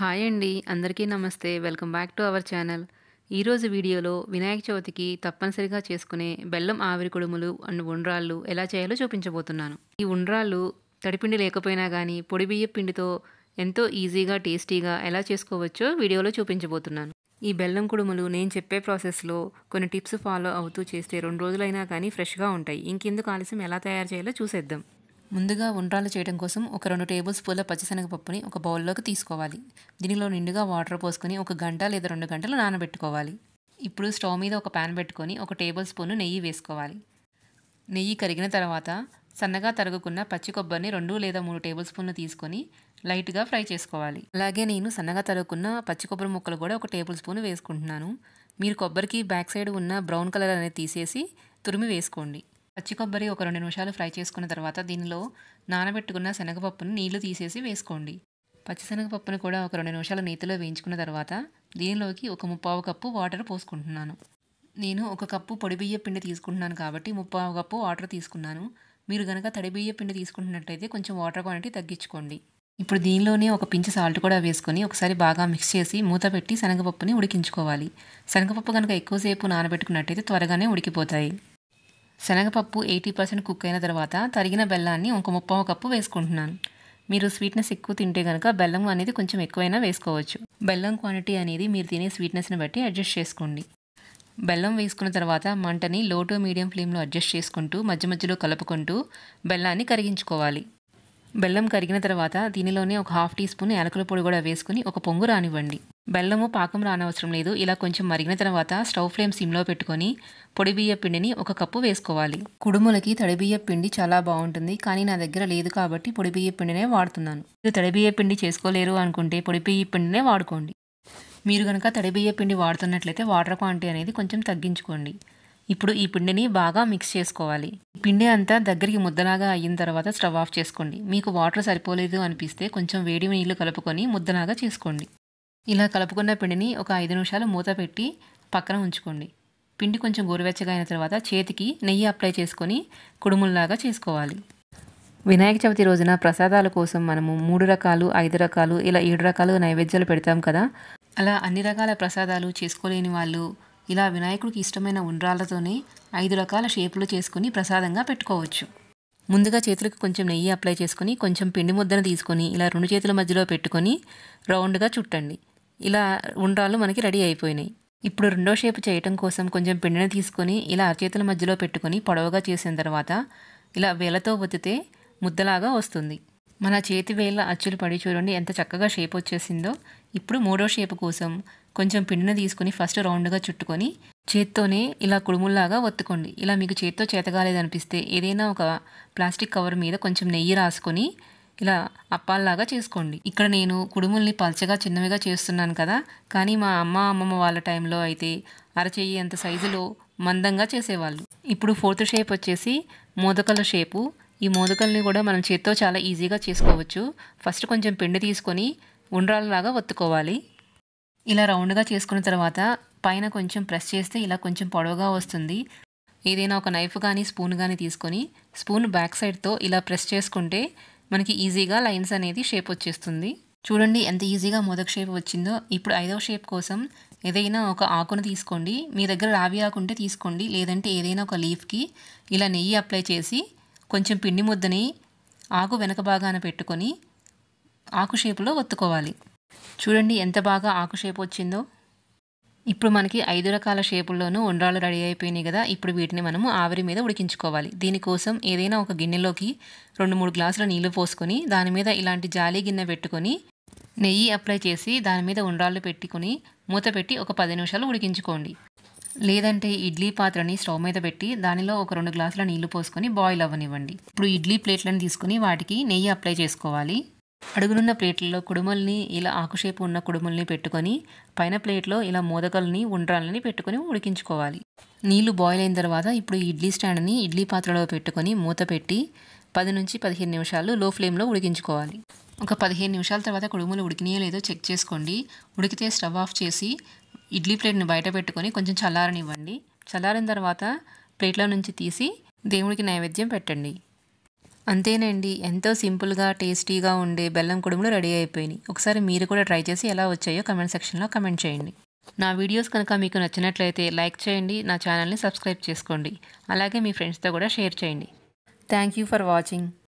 hi అండి అందరికీ నమస్తే welcome back to our channel ఈరోజు వీడియోలో వినాయక చవితికి తప్పనిసరిగా చేసుకునే బెల్లం ఆవిరి కుడుములు అండ్ ఉండ్రాళ్ళు ఎలా చేయాలో చూపించబోతున్నాను ఈ ఉండ్రాళ్ళు తడిపిండి లేకపోయినా కానీ పొడి బియ్య పిండితో ఎంతో ఈజీగా టేస్టీగా ఎలా చేసుకోవచ్చో వీడియోలో చూపించబోతున్నాను ఈ బెల్లం కుడుములు నేను చెప్పే ప్రాసెస్లో కొన్ని టిప్స్ ఫాలో అవుతూ చేస్తే రెండు రోజులైనా కానీ ఫ్రెష్గా ఉంటాయి ఇంకెందుకు ఆలస్యం ఎలా తయారు చేయాలో చూసేద్దాం ముందుగా ఉండ్రాలు చేయడం కోసం ఒక రెండు టేబుల్ స్పూన్ల పచ్చిశనగపప్పుని ఒక బౌల్లోకి తీసుకోవాలి దీనిలో నిండుగా వాటర్ పోసుకొని ఒక గంట లేదా రెండు గంటలు నానబెట్టుకోవాలి ఇప్పుడు స్టవ్ మీద ఒక ప్యాన్ పెట్టుకొని ఒక టేబుల్ స్పూన్ నెయ్యి వేసుకోవాలి నెయ్యి కరిగిన తర్వాత సన్నగా తరుగుకున్న పచ్చి కొబ్బరిని రెండు లేదా మూడు టేబుల్ స్పూన్లు తీసుకొని లైట్గా ఫ్రై చేసుకోవాలి అలాగే నేను సన్నగా తరుగుకున్న పచ్చి కొబ్బరి ముక్కలు కూడా ఒక టేబుల్ స్పూన్ వేసుకుంటున్నాను మీరు కొబ్బరికి బ్యాక్ సైడ్ ఉన్న బ్రౌన్ కలర్ అనేది తీసేసి తురిమి వేసుకోండి పచ్చి కొబ్బరి ఒక రెండు నిమిషాలు ఫ్రై చేసుకున్న తర్వాత దీనిలో నానబెట్టుకున్న శనగపప్పును నీళ్లు తీసేసి వేసుకోండి పచ్చిశనగపప్పును కూడా ఒక రెండు నిమిషాలు నీతిలో వేయించుకున్న తర్వాత దీనిలోకి ఒక ముప్పావు కప్పు వాటర్ పోసుకుంటున్నాను నేను ఒక కప్పు పొడి బియ్య పిండి తీసుకుంటున్నాను కాబట్టి ముప్పావు కప్పు వాటర్ తీసుకున్నాను మీరు కనుక తడి బియ్య పిండి తీసుకుంటున్నట్టయితే కొంచెం వాటర్ క్వాంటిటీ తగ్గించుకోండి ఇప్పుడు దీనిలోనే ఒక పించ్ సాల్ట్ కూడా వేసుకొని ఒకసారి బాగా మిక్స్ చేసి మూత పెట్టి శనగపప్పుని ఉడికించుకోవాలి శనగపప్పు కనుక ఎక్కువసేపు నానబెట్టుకున్నట్టయితే త్వరగానే ఉడికిపోతాయి శనగపప్పు ఎయిటీ పర్సెంట్ కుక్ అయిన తర్వాత తరిగిన బెల్లాన్ని ఒక ముప్పవ కప్పు వేసుకుంటున్నాను మీరు స్వీట్నెస్ ఎక్కువ తింటే కనుక బెల్లం అనేది కొంచెం ఎక్కువైనా వేసుకోవచ్చు బెల్లం క్వాంటిటీ అనేది మీరు తినే స్వీట్నెస్ని బట్టి అడ్జస్ట్ చేసుకోండి బెల్లం వేసుకున్న తర్వాత మంటని లో టు మీడియం ఫ్లేమ్లో అడ్జస్ట్ చేసుకుంటూ మధ్య మధ్యలో కలుపుకుంటూ బెల్లాన్ని కరిగించుకోవాలి బెల్లం కరిగిన తర్వాత దీనిలోనే ఒక హాఫ్ టీ స్పూన్ యాలకుల పొడి కూడా వేసుకుని ఒక పొంగు రానివ్వండి బెల్లము పాకం రానవసరం లేదు ఇలా కొంచెం మరిగిన తర్వాత స్టవ్ ఫ్లేమ్ సిమ్లో పెట్టుకొని పొడి బియ్య పిండిని ఒక కప్పు వేసుకోవాలి కుడుములకి తడిబియ్య పిండి చాలా బాగుంటుంది కానీ నా దగ్గర లేదు కాబట్టి పొడి బియ్య పిండినే వాడుతున్నాను మీరు తడిబియ్య పిండి చేసుకోలేరు అనుకుంటే పొడి బియ్య పిండినే వాడుకోండి మీరు కనుక తడిబియ్య పిండి వాడుతున్నట్లయితే వాటర్ క్వాంటిటీ అనేది కొంచెం తగ్గించుకోండి ఇప్పుడు ఈ పిండిని బాగా మిక్స్ చేసుకోవాలి పిండి అంతా దగ్గరికి ముద్దలాగా అయిన తర్వాత స్టవ్ ఆఫ్ చేసుకోండి మీకు వాటర్ సరిపోలేదు అనిపిస్తే కొంచెం వేడి నీళ్లు కలుపుకొని ముద్దలాగా చేసుకోండి ఇలా కలుపుకున్న పిండిని ఒక ఐదు నిమిషాలు మూత పెట్టి పక్కన ఉంచుకోండి పిండి కొంచెం గోరువెచ్చగా అయిన తర్వాత చేతికి నెయ్యి అప్లై చేసుకొని కుడుముల్లాగా చేసుకోవాలి వినాయక చవితి రోజున ప్రసాదాల కోసం మనము మూడు రకాలు ఐదు రకాలు ఇలా ఏడు రకాలు నైవేద్యాలు పెడతాం కదా అలా అన్ని రకాల ప్రసాదాలు చేసుకోలేని వాళ్ళు ఇలా వినాయకుడికి ఇష్టమైన ఉండ్రాళ్లతోనే ఐదు రకాల షేపులు చేసుకుని ప్రసాదంగా పెట్టుకోవచ్చు ముందుగా చేతులకు కొంచెం నెయ్యి అప్లై చేసుకుని కొంచెం పిండి ముద్దను తీసుకొని ఇలా రెండు చేతుల మధ్యలో పెట్టుకొని రౌండ్గా చుట్టండి ఇలా ఉండ్రాలు మనకి రెడీ అయిపోయినాయి ఇప్పుడు రెండో షేప్ చేయటం కోసం కొంచెం పిండిని తీసుకొని ఇలా అరచేతుల మధ్యలో పెట్టుకొని పొడవుగా చేసిన తర్వాత ఇలా వేలతో ఒత్తితే ముద్దలాగా వస్తుంది మన చేతి వేళ్ళ అచ్చులు పడి చూడండి ఎంత చక్కగా షేప్ వచ్చేసిందో ఇప్పుడు మూడో షేప్ కోసం కొంచెం పిండిని తీసుకొని ఫస్ట్ రౌండ్గా చుట్టుకొని చేత్తోనే ఇలా కుడుముల్లాగా ఒత్తుకోండి ఇలా మీకు చేత్తో చేతగాలేదనిపిస్తే ఏదైనా ఒక ప్లాస్టిక్ కవర్ మీద కొంచెం నెయ్యి రాసుకొని ఇలా అప్పాల్లాగా చేసుకోండి ఇక్కడ నేను కుడుముల్ని పల్చగా చిన్నవిగా చేస్తున్నాను కదా కానీ మా అమ్మ అమ్మమ్మ వాళ్ళ టైంలో అయితే అరచేయి అంత సైజులో మందంగా చేసేవాళ్ళు ఇప్పుడు ఫోర్త్ షేప్ వచ్చేసి మోదకల షేపు ఈ మోదకల్ని కూడా మనం చేత్తో చాలా ఈజీగా చేసుకోవచ్చు ఫస్ట్ కొంచెం పిండి తీసుకొని ఉండ్రాలలాగా ఒత్తుకోవాలి ఇలా రౌండ్గా చేసుకున్న తర్వాత పైన కొంచెం ప్రెస్ చేస్తే ఇలా కొంచెం పొడవుగా వస్తుంది ఏదైనా ఒక నైఫ్ కానీ స్పూన్ కానీ తీసుకొని స్పూన్ బ్యాక్ సైడ్తో ఇలా ప్రెస్ చేసుకుంటే మనకి ఈజీగా లైన్స్ అనేది షేప్ వచ్చేస్తుంది చూడండి ఎంత ఈజీగా మొదటి షేప్ వచ్చిందో ఇప్పుడు ఐదవ షేప్ కోసం ఏదైనా ఒక ఆకును తీసుకోండి మీ దగ్గర రావి ఆకు ఉంటే తీసుకోండి లేదంటే ఏదైనా ఒక లీఫ్కి ఇలా నెయ్యి అప్లై చేసి కొంచెం పిండి ముద్దని ఆకు వెనక భాగాన పెట్టుకొని ఆకు షేపులో ఒత్తుకోవాలి చూడండి ఎంత బాగా ఆకు షేప్ వచ్చిందో ఇప్పుడు మనకి ఐదు రకాల షేపుల్లోనూ ఉండ్రాలు రెడీ అయిపోయినాయి కదా ఇప్పుడు వీటిని మనము ఆవిరి మీద ఉడికించుకోవాలి దీనికోసం ఏదైనా ఒక గిన్నెలోకి రెండు మూడు గ్లాసుల నీళ్లు పోసుకొని దాని మీద ఇలాంటి జాలీ గిన్నె పెట్టుకొని నెయ్యి అప్లై చేసి దాని మీద ఉండ్రాళ్ళు పెట్టుకుని మూత పెట్టి ఒక పది నిమిషాలు ఉడికించుకోండి లేదంటే ఇడ్లీ పాత్రని స్టవ్ మీద పెట్టి దానిలో ఒక రెండు గ్లాసుల నీళ్లు పోసుకొని బాయిల్ అవ్వనివ్వండి ఇప్పుడు ఇడ్లీ ప్లేట్లను తీసుకుని వాటికి నెయ్యి అప్లై చేసుకోవాలి అడుగునున్న ప్లేట్లలో కుడుమల్ని ఇలా ఆకుషేపు ఉన్న కుడుముల్ని పెట్టుకొని పైన ప్లేట్లో ఇలా మోదకల్ని ఉండ్రాలని పెట్టుకొని ఉడికించుకోవాలి నీళ్లు బాయిల్ అయిన తర్వాత ఇప్పుడు ఇడ్లీ స్టాండ్ని ఇడ్లీ పాత్రలో పెట్టుకొని మూత పెట్టి పది నుంచి పదిహేను నిమిషాలు లో ఫ్లేమ్లో ఉడికించుకోవాలి ఒక పదిహేను నిమిషాల తర్వాత కుడుములు ఉడికినాయో లేదో చెక్ చేసుకోండి ఉడికితే స్టవ్ ఆఫ్ చేసి ఇడ్లీ ప్లేట్ని బయట పెట్టుకొని కొంచెం చల్లారనివ్వండి చల్లారిన తర్వాత ప్లేట్లో నుంచి తీసి దేవుడికి నైవేద్యం పెట్టండి అంతేనండి ఎంతో సింపుల్గా టేస్టీగా ఉండే బెల్లం కుడుములు రెడీ అయిపోయినాయి ఒకసారి మీరు కూడా ట్రై చేసి ఎలా వచ్చాయో కమెంట్ సెక్షన్లో కమెంట్ చేయండి నా వీడియోస్ కనుక మీకు నచ్చినట్లయితే లైక్ చేయండి నా ఛానల్ని సబ్స్క్రైబ్ చేసుకోండి అలాగే మీ ఫ్రెండ్స్తో కూడా షేర్ చేయండి థ్యాంక్ ఫర్ వాచింగ్